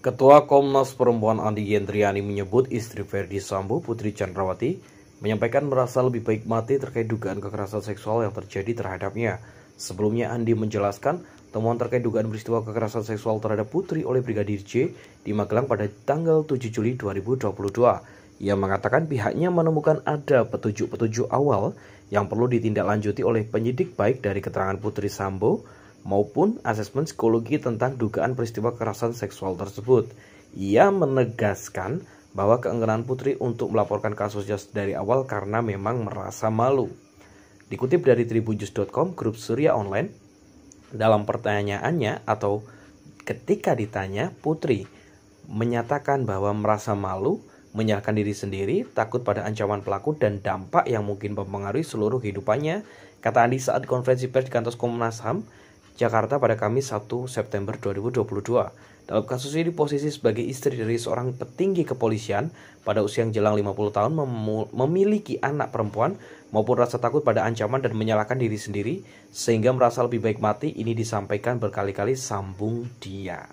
Ketua Komnas Perempuan Andi Yendriani menyebut istri Ferdi Sambo, Putri Chandrawati, menyampaikan merasa lebih baik mati terkait dugaan kekerasan seksual yang terjadi terhadapnya. Sebelumnya Andi menjelaskan temuan terkait dugaan peristiwa kekerasan seksual terhadap Putri oleh Brigadir J di Magelang pada tanggal 7 Juli 2022. Ia mengatakan pihaknya menemukan ada petunjuk-petunjuk awal yang perlu ditindaklanjuti oleh penyidik baik dari keterangan Putri Sambo maupun asesmen psikologi tentang dugaan peristiwa kekerasan seksual tersebut. Ia menegaskan bahwa keengganan Putri untuk melaporkan kasusnya dari awal karena memang merasa malu. Dikutip dari tribunjus.com, grup Surya Online, dalam pertanyaannya atau ketika ditanya, Putri menyatakan bahwa merasa malu menyalahkan diri sendiri, takut pada ancaman pelaku dan dampak yang mungkin mempengaruhi seluruh kehidupannya, kata Andi saat konferensi pers di kantor Komnas HAM Jakarta pada Kamis 1 September 2022. Dalam kasus ini posisi sebagai istri dari seorang petinggi kepolisian pada usia yang jelang 50 tahun memiliki anak perempuan maupun rasa takut pada ancaman dan menyalahkan diri sendiri sehingga merasa lebih baik mati ini disampaikan berkali-kali sambung dia.